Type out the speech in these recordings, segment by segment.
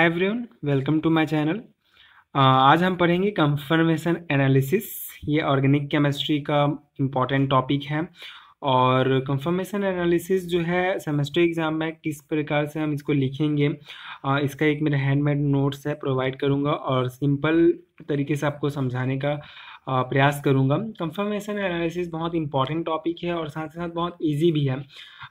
hi everyone welcome to my channel आज हम पढ़ेंगे कंफर्मेशन एनालिसिस ये ऑर्गेनिक केमिस्ट्री का इम्पॉर्टेंट टॉपिक है और कंफर्मेशन एनालिसिस जो है सेमेस्टर एग्ज़ाम में किस प्रकार से हम इसको लिखेंगे आ, uh, इसका एक मेरा हैंडमेड नोट्स है प्रोवाइड करूँगा और सिंपल तरीके से आपको समझाने का आ, uh, प्रयास करूँगा कंफर्मेशन एनालिसिस बहुत इंपॉर्टेंट टॉपिक है और साथ ही साथ बहुत ईजी भी है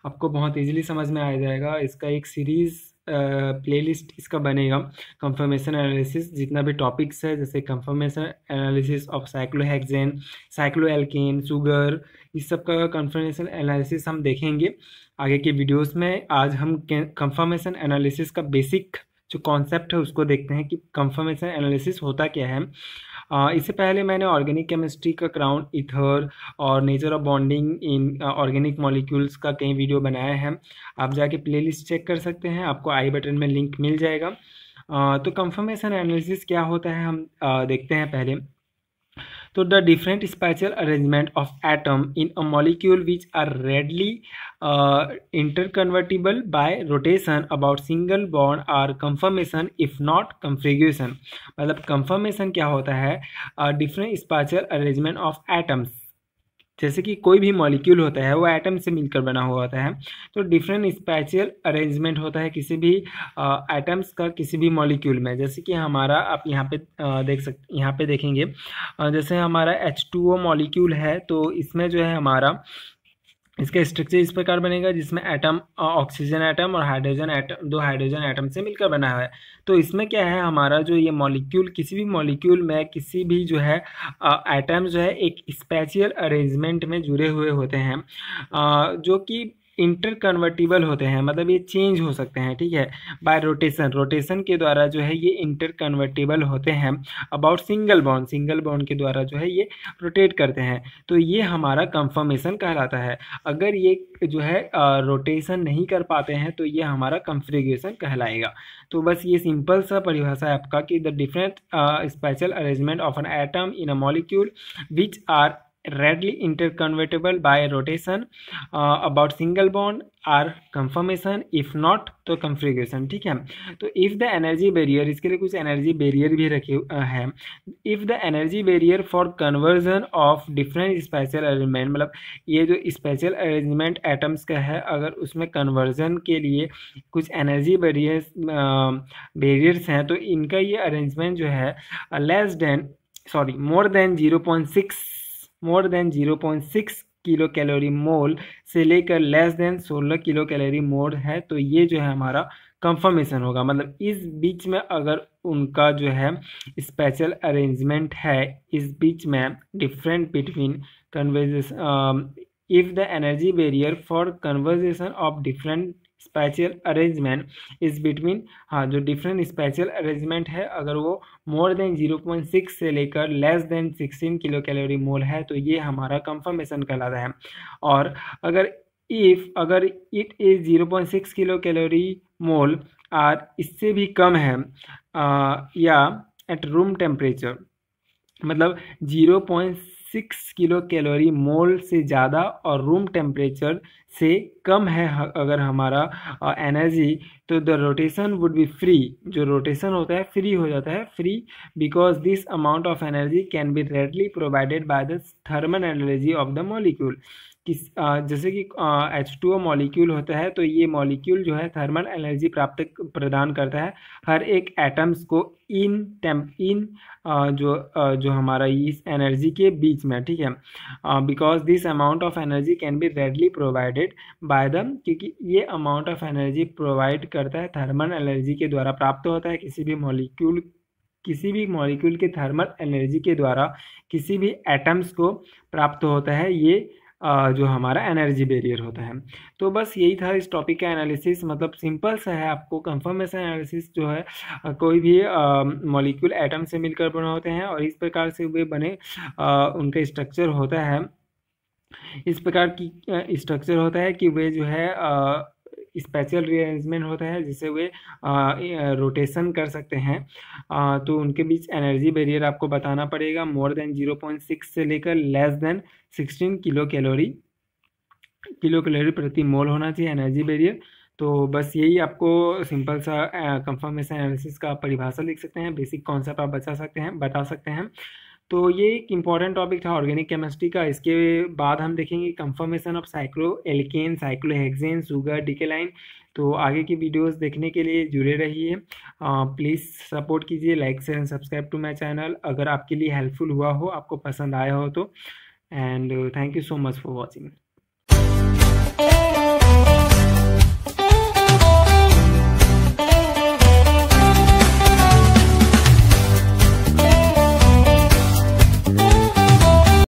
आपको बहुत ईजिली समझ में आ जाएगा इसका एक सीरीज़ प्लेलिस्ट इसका बनेगा कंफर्मेशन एनालिसिस जितना भी टॉपिक्स है जैसे conformation analysis of cyclohexane cyclo alkene sugar इस सब का कंफर्मेशन एनालिसिस हम देखेंगे आगे के वीडियोस में आज हम कंफर्मेशन एनालिसिस का बेसिक जो कॉन्सेप्ट है उसको देखते हैं कि कंफर्मेशन एनालिसिस होता क्या है इससे पहले मैंने ऑर्गेनिक केमिस्ट्री का क्राउन इथर और nature of bonding in organic molecules का कई वीडियो बनाया है आप जाके प्लेलिस्ट चेक कर सकते हैं आपको आई बटन में लिंक मिल जाएगा तो कंफर्मेशन एनालिसिस क्या होता है हम देखते हैं पहले तो the different special arrangement of atom in a molecule which are readily interconvertible by rotation about single bond are conformation if not configuration मतलब कंफर्मेशन क्या होता है different special arrangement of atoms जैसे कि कोई भी मॉलिक्यूल होता है वो एटम से मिलकर बना हुआ होता है तो डिफरेंट स्पेशल अरेंजमेंट होता है किसी भी एटम्स का किसी भी मॉलिक्यूल में जैसे कि हमारा आप यहाँ पे देख सकते यहाँ पे देखेंगे जैसे हमारा एच टू ओ मॉलिक्यूल है तो इसमें जो है हमारा इसका स्ट्रक्चर इस प्रकार बनेगा जिसमें एटम ऑक्सीजन एटम और हाइड्रोजन एटम दो हाइड्रोजन एटम से मिलकर बना हुआ है तो इसमें क्या है हमारा जो ये मॉलिक्यूल किसी भी मॉलिक्यूल में किसी भी जो है एटम जो है एक स्पेशियल अरेंजमेंट में जुड़े हुए होते हैं आ, जो कि इंटरकन्वर्टिबल होते हैं मतलब ये चेंज हो सकते हैं ठीक है बाय रोटेशन रोटेशन के द्वारा जो है ये इंटरकन्वर्टिबल होते हैं about single bond single bond के द्वारा जो है ये रोटेट करते हैं तो ये हमारा कंफर्मेशन कहलाता है अगर ये जो है रोटेशन नहीं कर पाते हैं तो ये हमारा कंफ्रिगेशन कहलाएगा तो बस ये सिंपल सा परिभाषा है आपका कि the different special arrangement of an atom in a molecule which are readily interconvertible by rotation uh, about single bond are conformation if not तो कंफ्रिगेशन ठीक है तो इफ़ द एनर्जी बैरियर इसके लिए कुछ एनर्जी बैरियर भी रखे हैं if the energy barrier for conversion of different special arrangement मतलब ये जो स्पेशल अरेंजमेंट एटम्स का है अगर उसमें कन्वर्जन के लिए कुछ एनर्जी बैरियर्स बैरियर्स हैं तो इनका ये अरेंजमेंट जो है less than sorry more than zero point six more than 0.6 kilo calorie mole से लेकर less than 16 kilo calorie mole है तो ये जो है हमारा कंफर्मेशन होगा मतलब इस बीच में अगर उनका जो है स्पेशल अरेंजमेंट है इस बीच में different between conversation if the energy barrier for conversation of different special arrangement is between हाँ जो डिफरेंट स्पेशल अरेंजमेंट है अगर वो मोर देन 0.6 से लेकर less than 16 kilo calorie mole है तो ये हमारा कंफर्मेशन कहलाता है और अगर इफ़ अगर it is 0.6 kilo calorie mole or इससे भी कम है आ, या एट रूम टेम्परेचर मतलब point six kilo calorie mole से ज़्यादा और रूम टेम्परेचर से कम है अगर हमारा एनर्जी तो the rotation would be free जो रोटेशन होता है फ्री हो जाता है free because this amount of energy can be readily provided by the thermal energy of the molecule किस जैसे कि एच टू मॉलिक्यूल होता है तो ये मॉलिक्यूल जो है थर्मल एनर्जी प्राप्त प्रदान करता है हर एक एटम्स को इन टेम इन जो जो हमारा इस एनर्जी के बीच में ठीक है because this amount of energy can be readily provided by the क्योंकि ये अमाउंट ऑफ एनर्जी प्रोवाइड करता है थर्मल एनर्जी के द्वारा प्राप्त होता है किसी भी मॉलिक्यूल किसी भी मॉलिक्यूल के थर्मल एनर्जी के द्वारा किसी भी एटम्स को प्राप्त होता है ये जो हमारा एनर्जी बैरियर होता है तो बस यही था इस टॉपिक का एनालिसिस मतलब सिंपल सा है आपको कंफर्मेशन एनालिसिस जो है कोई भी मॉलिक्यूल एटम से मिलकर बना होते हैं और इस प्रकार से वे बने उनका स्ट्रक्चर होता है इस प्रकार की स्ट्रक्चर होता है कि वे जो है स्पेशल रीअरेंजमेंट होता है जिसे वे रोटेशन कर सकते हैं तो उनके बीच एनर्जी बैरियर आपको बताना पड़ेगा more than zero point six से लेकर less than sixteen kilo calorie kilo calorie प्रति मोल होना चाहिए एनर्जी बैरियर तो बस यही आपको सिंपल सा कंफर्मेशन एनालिसिस का परिभाषा लिख सकते हैं बेसिक कॉन्सेप्ट आप बचा सकते हैं बता सकते हैं तो ये एक इम्पॉर्टेंट टॉपिक था ऑर्गेनिक केमिस्ट्री का इसके बाद हम देखेंगे conformation of cyclo alkane cyclohexane sugar decalin तो आगे की वीडियोस देखने के लिए जुड़े रहिए प्लीज़ सपोर्ट कीजिए like share and subscribe to my channel अगर आपके लिए हेल्पफुल हुआ हो आपको पसंद आया हो तो and thank you so much for watching